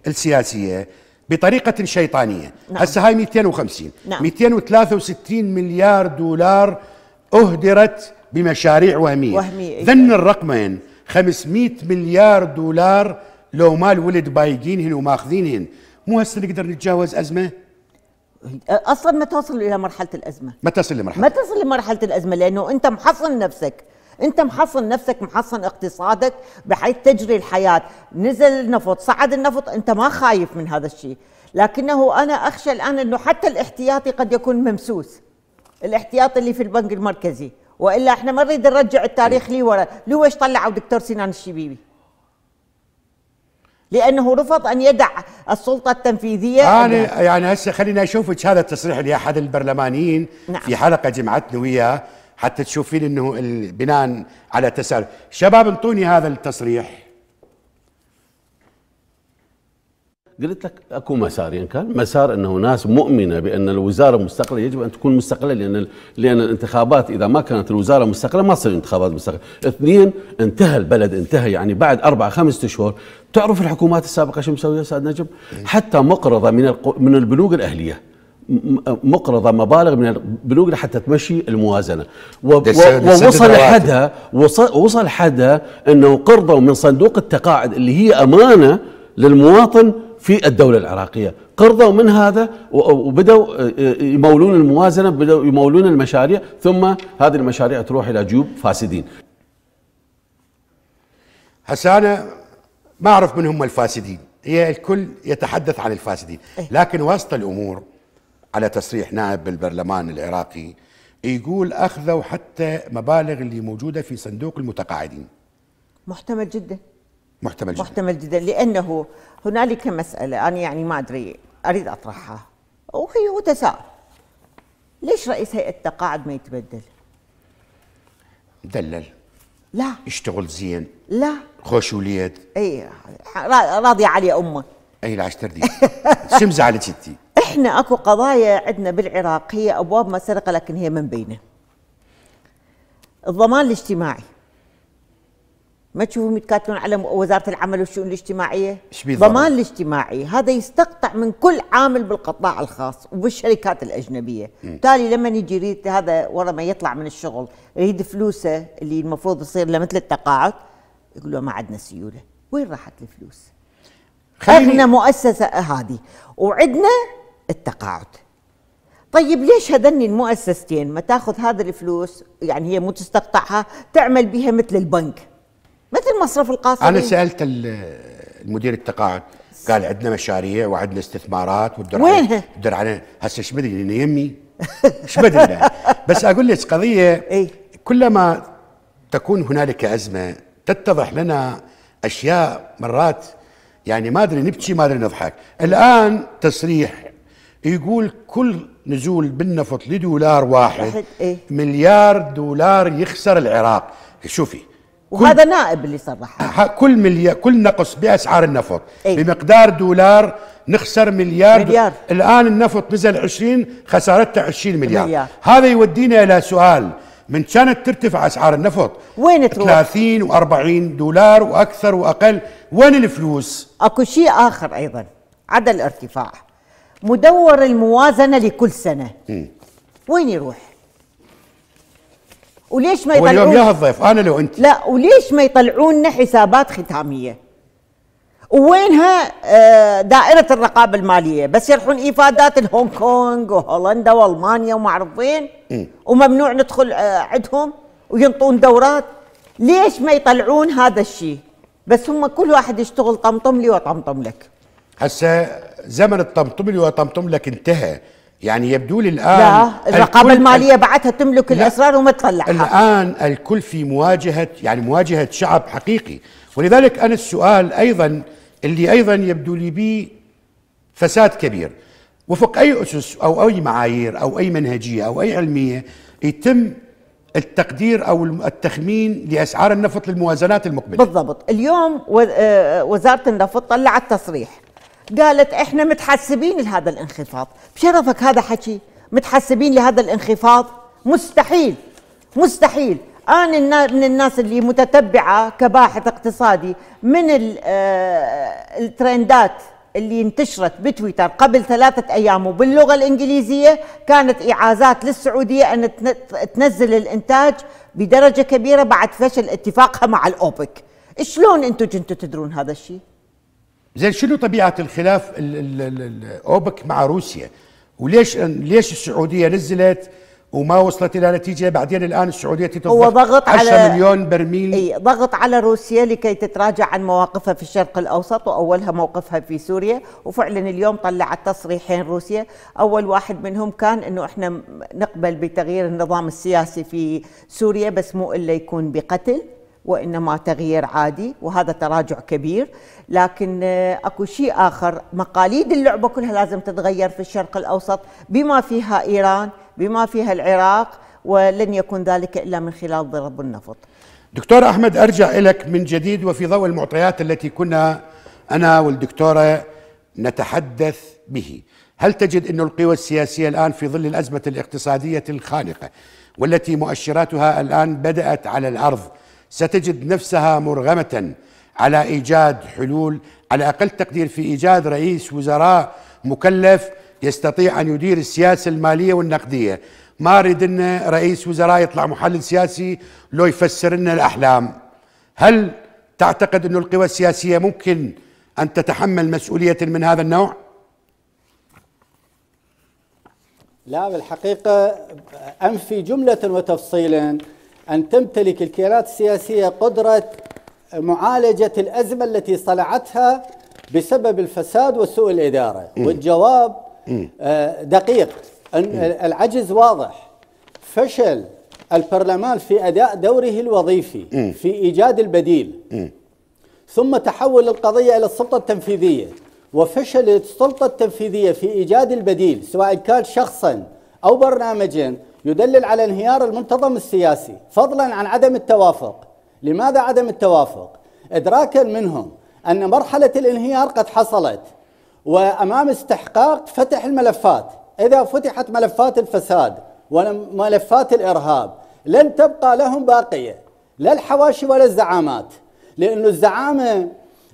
السياسيه بطريقه شيطانيه نعم. هسه هاي 250 نعم. 263 مليار دولار اهدرت بمشاريع وهميه وهميه إيه. ذن الرقمين 500 مليار دولار لو مال ولد بايقينهن وماخذينهن مو هسه نقدر نتجاوز ازمه اصلا ما توصل الى مرحله الازمه ما تصل لمرحله ما تصل لمرحله الازمه لانه انت محصن نفسك انت محصن نفسك محصن اقتصادك بحيث تجري الحياه نزل النفط صعد النفط انت ما خايف من هذا الشيء لكنه انا اخشى الان انه حتى الاحتياطي قد يكون ممسوس الاحتياطي اللي في البنك المركزي والا احنا ما نريد نرجع التاريخ إيه. لي ورا ليش طلعوا دكتور سنان الشبيبي لانه رفض ان يدع السلطه التنفيذيه انا يعني هسه خليني اشوفك هذا التصريح لاحد البرلمانيين نعم. في حلقه جمعتنا وياه حتى تشوفين انه بناء على تسارع شباب انطوني هذا التصريح قلت لك اكو مسار يعني كان مسار انه ناس مؤمنه بان الوزاره مستقله يجب ان تكون مستقله لان لان الانتخابات اذا ما كانت الوزاره مستقله ما تصير انتخابات مستقله، اثنين انتهى البلد انتهى يعني بعد اربع خمس اشهر تعرف الحكومات السابقه شو مسويه استاذ نجم؟ حتى مقرضه من من البنوك الاهليه مقرضه مبالغ من البنوك لحتى تمشي الموازنه ووصل حدا وصل حدا انه قرضوا من صندوق التقاعد اللي هي امانه للمواطن في الدوله العراقيه قرضوا من هذا وبداوا آه، آه، يمولون الموازنه بداوا يمولون المشاريع ثم هذه المشاريع تروح الى جيوب فاسدين هسه انا ما اعرف من هم الفاسدين هي الكل يتحدث عن الفاسدين إيه. لكن وسط الامور على تصريح نائب بالبرلمان العراقي يقول اخذوا حتى مبالغ اللي موجوده في صندوق المتقاعدين محتمل جدا محتمل جدا محتمل جدا لانه هنالك مساله انا يعني ما ادري اريد اطرحها وهي وتساءل ليش رئيس هيئه التقاعد ما يتبدل؟ دلل لا يشتغل زين لا خوش وليد اي راضيه علي امه اي لا ترديد؟ شو مزعلت انت؟ احنا اكو قضايا عندنا بالعراق هي ابواب ما سرقه لكن هي من بينه الضمان الاجتماعي ما تشوفهم يتكاتلون على وزاره العمل والشؤون الاجتماعيه ضمان الاجتماعي هذا يستقطع من كل عامل بالقطاع الخاص وبالشركات الاجنبيه بالتالي لما يجي يريد هذا ورا ما يطلع من الشغل يريد فلوسه اللي المفروض يصير له مثل التقاعد يقول له ما عندنا سيوله وين راحت الفلوس احنا مؤسسه هذه وعندنا التقاعد طيب ليش هذني المؤسستين ما تاخذ هذا الفلوس يعني هي مو تستقطعها تعمل بها مثل البنك مثل مصرف القاصرين انا سالت المدير التقاعد قال عندنا مشاريع وعندنا استثمارات والدرع وينها؟ الدرع هسه ايش بدري لنا يمي ايش بدري بس اقول لك قضيه اي كلما تكون هنالك ازمه تتضح لنا اشياء مرات يعني ما ادري نبكي ما ادري نضحك الان تصريح يقول كل نزول بالنفط لدولار واحد, واحد إيه؟ مليار دولار يخسر العراق شوفي وهذا نائب اللي صرح كل مليار كل نقص باسعار النفط إيه؟ بمقدار دولار نخسر مليار, مليار. الان النفط نزل 20 خسارته 20 مليار. مليار هذا يودينا الى سؤال من كانت ترتفع اسعار النفط وين تروح 30 و40 دولار واكثر واقل وين الفلوس اكو شيء اخر ايضا عدا الارتفاع مدور الموازنه لكل سنه مم. وين يروح؟ وليش ما يطلعون واليوم لها الضيف انا لو انت لا وليش ما يطلعون حسابات ختاميه؟ وينها آه، دائرة الرقابة المالية بس يروحون إيفادات الهونغ كونغ وهولندا وألمانيا وما أعرف وين وممنوع ندخل آه، عندهم وينطون دورات ليش ما يطلعون هذا الشيء بس هم كل واحد يشتغل طمطم لي وطمطم لك هسه زمن الطمطم اللي هو طمطم لك انتهى يعني يبدو لي الان لا الرقابه الماليه بعتها تملك الاسرار وما تطلعها الان الكل في مواجهه يعني مواجهه شعب حقيقي ولذلك انا السؤال ايضا اللي ايضا يبدو لي به فساد كبير وفق اي اسس او اي معايير او اي منهجيه او اي علميه يتم التقدير او التخمين لاسعار النفط للموازنات المقبله بالضبط اليوم آه، وزاره النفط طلعت تصريح قالت احنا متحسبين لهذا الانخفاض بشرفك هذا حكي متحسبين لهذا الانخفاض مستحيل مستحيل انا آه، من الناس اللي متتبعه كباحث اقتصادي من آه، الترندات اللي انتشرت بتويتر قبل ثلاثة أيام وباللغة الإنجليزية كانت إعازات للسعودية أن تنزل الإنتاج بدرجة كبيرة بعد فشل اتفاقها مع الأوبك شلون أنتم كنتوا تدرون هذا الشيء؟ زين شنو طبيعه الخلاف اوبك مع روسيا وليش ليش السعوديه نزلت وما وصلت الى نتيجه بعدين الان السعوديه تضغط هو ضغط 10 على مليون برميل اي ضغط على روسيا لكي تتراجع عن مواقفها في الشرق الاوسط واولها موقفها في سوريا وفعلا اليوم طلعت تصريحين روسيا اول واحد منهم كان انه احنا نقبل بتغيير النظام السياسي في سوريا بس مو الا يكون بقتل وانما تغيير عادي وهذا تراجع كبير لكن آه، اكو شيء اخر مقاليد اللعبه كلها لازم تتغير في الشرق الاوسط بما فيها ايران بما فيها العراق ولن يكون ذلك الا من خلال ضرب النفط. دكتور احمد ارجع لك من جديد وفي ضوء المعطيات التي كنا انا والدكتوره نتحدث به، هل تجد ان القوى السياسيه الان في ظل الازمه الاقتصاديه الخانقه والتي مؤشراتها الان بدات على الارض ستجد نفسها مرغمة على إيجاد حلول على أقل تقدير في إيجاد رئيس وزراء مكلف يستطيع أن يدير السياسة المالية والنقدية ما أريد أن رئيس وزراء يطلع محلل سياسي لو يفسر لنا الأحلام هل تعتقد أن القوى السياسية ممكن أن تتحمل مسؤولية من هذا النوع؟ لا بالحقيقة أنفي جملة وتفصيلا أن تمتلك الكيانات السياسية قدرة معالجة الأزمة التي صلعتها بسبب الفساد وسوء الإدارة والجواب آه، دقيق أن العجز واضح فشل البرلمان في أداء دوره الوظيفي في إيجاد البديل ثم تحول القضية إلى السلطة التنفيذية وفشل السلطة التنفيذية في إيجاد البديل سواء كان شخصا أو برنامجين يدلل على انهيار المنتظم السياسي فضلا عن عدم التوافق لماذا عدم التوافق؟ إدراكا منهم أن مرحلة الانهيار قد حصلت وأمام استحقاق فتح الملفات إذا فتحت ملفات الفساد وملفات الإرهاب لن تبقى لهم باقية لا الحواشي ولا الزعامات لأن الزعامة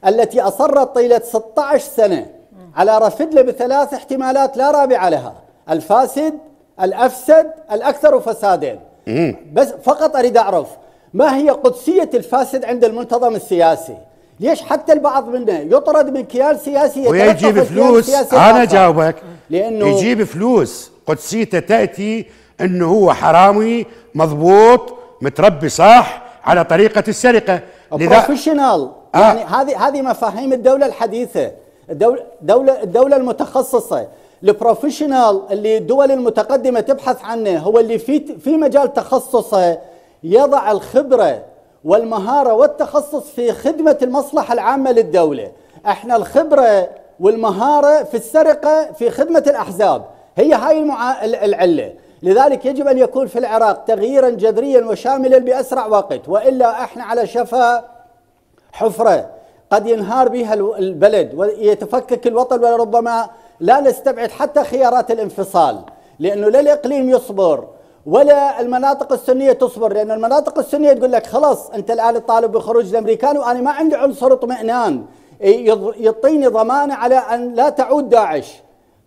التي أصرت طيلة 16 سنة على رفض بثلاث احتمالات لا رابع لها الفاسد الافسد الاكثر فسادا بس فقط اريد اعرف ما هي قدسيه الفاسد عند المنتظم السياسي؟ ليش حتى البعض منا يطرد من كيان سياسي ويجيب فلوس انا جاوبك لانه يجيب فلوس قدسيته تاتي انه هو حرامي مضبوط متربي صح على طريقه السرقه بروفيشنال آه. يعني هذه هذه مفاهيم الدوله الحديثه الدوله الدوله المتخصصه البروفيشنال اللي الدول المتقدمه تبحث عنه هو اللي في في مجال تخصصه يضع الخبره والمهاره والتخصص في خدمه المصلحه العامه للدوله احنا الخبره والمهاره في السرقه في خدمه الاحزاب هي هاي المعا... العله لذلك يجب ان يكون في العراق تغييرا جذريا وشاملا باسرع وقت والا احنا على شفا حفره قد ينهار بها البلد ويتفكك الوطن ولربما لا نستبعد حتى خيارات الانفصال لأنه لا الإقليم يصبر ولا المناطق السنية تصبر لأن المناطق السنية تقول لك خلاص أنت الآن تطالب بخروج الأمريكان وأنا ما عندي عنصر اطمئنان يعطيني ضمانة على أن لا تعود داعش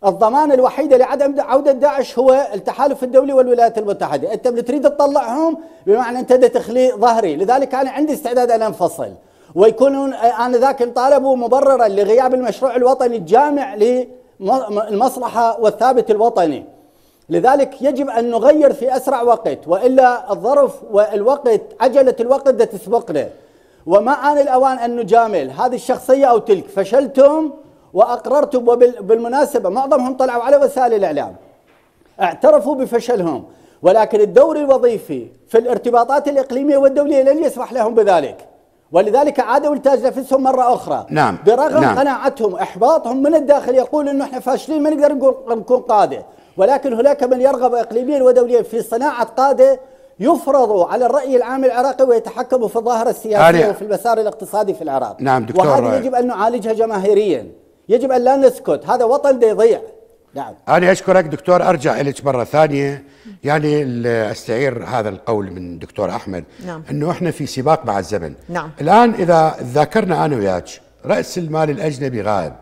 الضمان الوحيدة لعدم عودة داعش هو التحالف الدولي والولايات المتحدة أنت تريد تطلعهم بمعنى أنت تخلي ظهري لذلك أنا عندي استعداد أن أنفصل ويكونون آنذاك طالبوا مبررا لغياب المشروع الوطني الجامع ل المصلحة والثابت الوطني لذلك يجب أن نغير في أسرع وقت وإلا الظرف والوقت عجلة الوقت تسبقنا وما آن الأوان أن نجامل هذه الشخصية أو تلك فشلتم وأقررتم وبالمناسبة معظمهم طلعوا على وسائل الإعلام اعترفوا بفشلهم ولكن الدور الوظيفي في الارتباطات الإقليمية والدولية لن يسمح لهم بذلك ولذلك عادوا لتاج نفسهم مرة أخرى نعم برغم نعم. قناعتهم إحباطهم من الداخل يقول أنه إحنا فاشلين ما نقدر نكون قادة ولكن هناك من يرغب إقليميا ودوليا في صناعة قادة يفرض على الرأي العام العراقي ويتحكم في الظاهرة السياسية وفي المسار الاقتصادي في العراق نعم دكتور وهذا يجب أن نعالجها جماهيريا يجب أن لا نسكت هذا وطن يضيع نعم أنا أشكرك دكتور أرجع إليك مرة ثانية يعني أستعير هذا القول من دكتور أحمد نعم. أنه إحنا في سباق مع الزمن نعم. الآن إذا ذاكرنا أنا وياك رأس المال الأجنبي غائب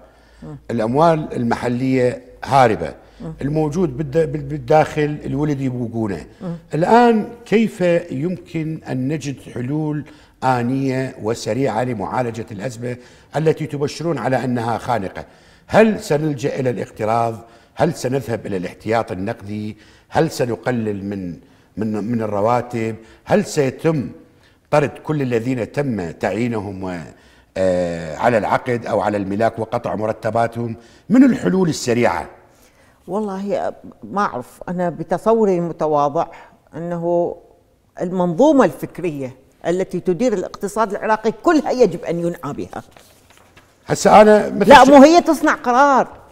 م. الأموال المحلية هاربة م. الموجود بالداخل الولد يبوقونه الآن كيف يمكن أن نجد حلول آنية وسريعة لمعالجة الأزمة التي تبشرون على أنها خانقة هل سنلجأ إلى الاقتراض هل سنذهب الى الاحتياط النقدي؟ هل سنقلل من من من الرواتب؟ هل سيتم طرد كل الذين تم تعيينهم آه، على العقد او على الملاك وقطع مرتباتهم؟ من الحلول السريعه؟ والله ما اعرف انا بتصوري المتواضع انه المنظومه الفكريه التي تدير الاقتصاد العراقي كلها يجب ان ينعى بها هسه انا لا مو هي تصنع قرار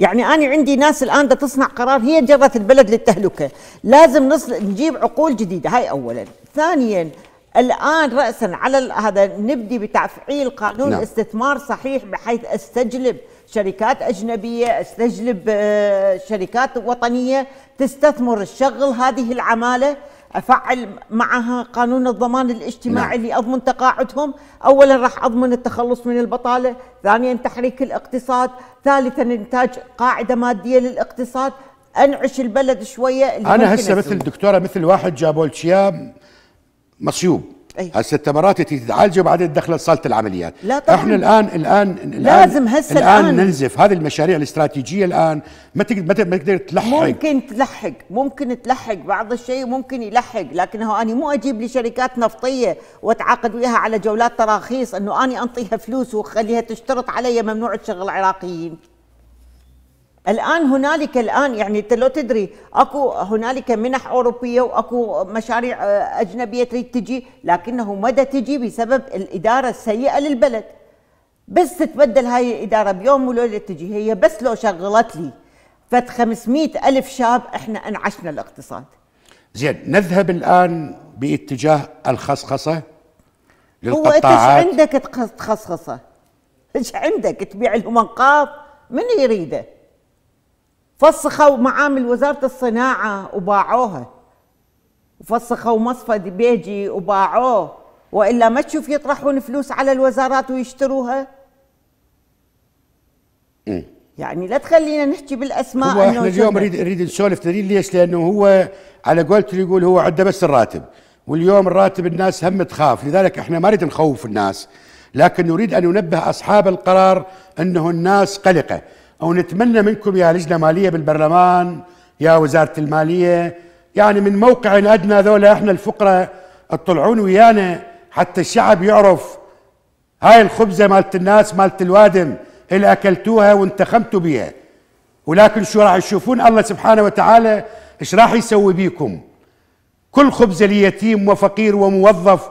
يعني أنا عندي ناس الآن دا تصنع قرار هي جرت البلد للتهلكة لازم نصل نجيب عقول جديدة هاي أولا ثانيا الآن رأسا على هذا نبدي بتفعيل قانون نعم. استثمار صحيح بحيث أستجلب شركات أجنبية أستجلب آه، شركات وطنية تستثمر الشغل هذه العمالة افعل معها قانون الضمان الاجتماعي نعم. اضمن تقاعدهم، اولا راح اضمن التخلص من البطاله، ثانيا تحريك الاقتصاد، ثالثا انتاج قاعده ماديه للاقتصاد، انعش البلد شويه انا هسه مثل دكتوره مثل واحد جابولشيا مصيوب أيه؟ هالستمرات التي تتعالج وبعدين دخلت صاله العمليات لا طبعا احنا الان الان لازم هسه الآن, الان ننزف هذه المشاريع الاستراتيجيه الان ما تقدر ما تقدر تلحق ممكن تلحق ممكن تلحق بعض الشيء ممكن يلحق لكن هو انا مو اجيب لي شركات نفطيه واتعاقد وياها على جولات تراخيص انه اني انطيها فلوس واخليها تشترط علي ممنوع تشغل عراقيين الان هنالك الان يعني انت لو تدري اكو هنالك منح اوروبيه واكو مشاريع آه، اجنبيه تريد تجي لكنه مدى تجي بسبب الاداره السيئه للبلد بس تتبدل هاي الاداره بيوم وليله تجي هي بس لو شغلت لي فت 500 الف شاب احنا انعشنا الاقتصاد زين نذهب الان باتجاه الخصخصه للقطاعات هو ايش عندك تخصخصه؟ ايش عندك تبيع لهم انقاض؟ من يريده؟ فسخوا معامل وزاره الصناعه وباعوها وفسخوا مصفى بيجي وباعوه والا ما تشوف يطرحون فلوس على الوزارات ويشتروها إيه. يعني لا تخلينا نحكي بالاسماء هو احنا اليوم نريد نريد نسولف تدري ليش؟ لانه هو على قولته يقول هو عنده بس الراتب واليوم الراتب الناس هم تخاف لذلك احنا ما نريد نخوف الناس لكن نريد ان ننبه اصحاب القرار انه الناس قلقه أو نتمنى منكم يا لجنة مالية بالبرلمان يا وزارة المالية يعني من موقع الأدنى ذولا إحنا الفقرة اطلعون ويانا حتى الشعب يعرف هاي الخبزة مالت الناس مالت الوادم اللي أكلتوها وانتخمتوا بيها ولكن شو راح تشوفون الله سبحانه وتعالى ايش راح يسوي بيكم كل خبزة ليتيم وفقير وموظف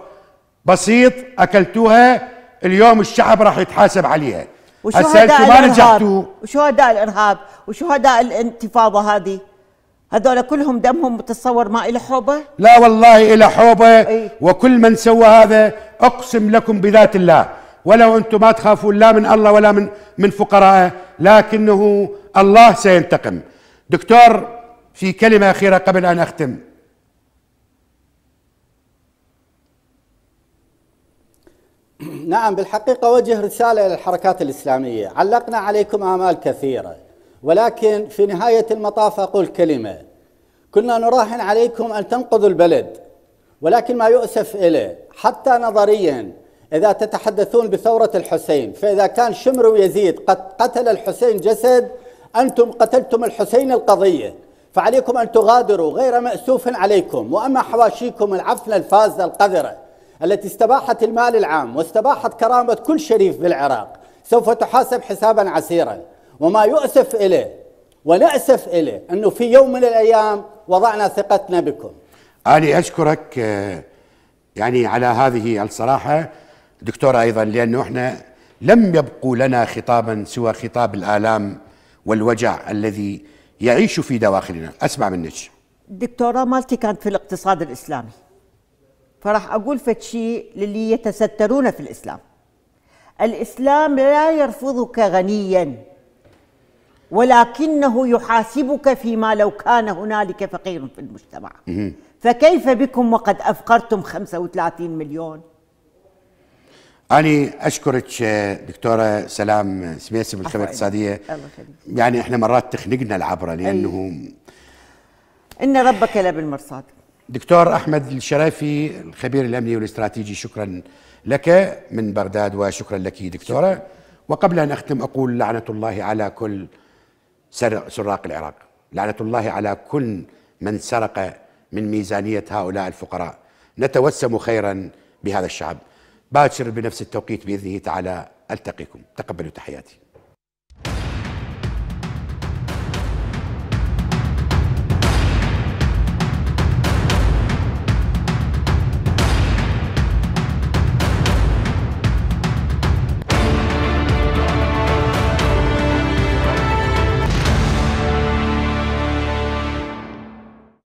بسيط أكلتوها اليوم الشعب راح يتحاسب عليها وشهداء الارهاب وشهداء الارهاب وشهداء الانتفاضه هذه هذول كلهم دمهم متصور ما إلى حوبة؟ لا والله إلى حوبة ايه؟ وكل من سوى هذا أقسم لكم بذات الله ولو أنتم ما تخافون لا من الله ولا من من فقرائه لكنه الله سينتقم دكتور في كلمة أخيرة قبل أن أختم نعم بالحقيقة وجه رسالة إلى الحركات الإسلامية علقنا عليكم آمال كثيرة ولكن في نهاية المطاف أقول كلمة كنا نراهن عليكم أن تنقذوا البلد ولكن ما يؤسف إليه حتى نظريا إذا تتحدثون بثورة الحسين فإذا كان شمر ويزيد قد قتل الحسين جسد أنتم قتلتم الحسين القضية فعليكم أن تغادروا غير مأسوف عليكم وأما حواشيكم العفنة الفازة القذرة التي استباحت المال العام واستباحت كرامة كل شريف بالعراق سوف تحاسب حسابا عسيرا وما يؤسف إليه ونأسف إليه أنه في يوم من الأيام وضعنا ثقتنا بكم أنا أشكرك آه، يعني على هذه الصراحة دكتورة أيضا لأنه إحنا لم يبقوا لنا خطابا سوى خطاب الآلام والوجع الذي يعيش في دواخلنا أسمع منك دكتورة مالتي كانت في الاقتصاد الإسلامي فراح أقول فتشي للي يتسترون في الإسلام الإسلام لا يرفضك غنيا ولكنه يحاسبك فيما لو كان هنالك فقير في المجتمع فكيف بكم وقد أفقرتم 35 مليون أنا أشكرك دكتورة سلام سميسي من الخبرة الاقتصادية يعني إحنا مرات تخنقنا العبرة لأنه إيه. إن ربك لبالمرصاد دكتور أحمد الشرافي الخبير الأمني والاستراتيجي شكرا لك من بغداد وشكرا لك دكتورة وقبل أن أختم أقول لعنة الله على كل سراق العراق لعنة الله على كل من سرق من ميزانية هؤلاء الفقراء نتوسم خيرا بهذا الشعب باشر بنفس التوقيت بإذنه تعالى ألتقيكم تقبلوا تحياتي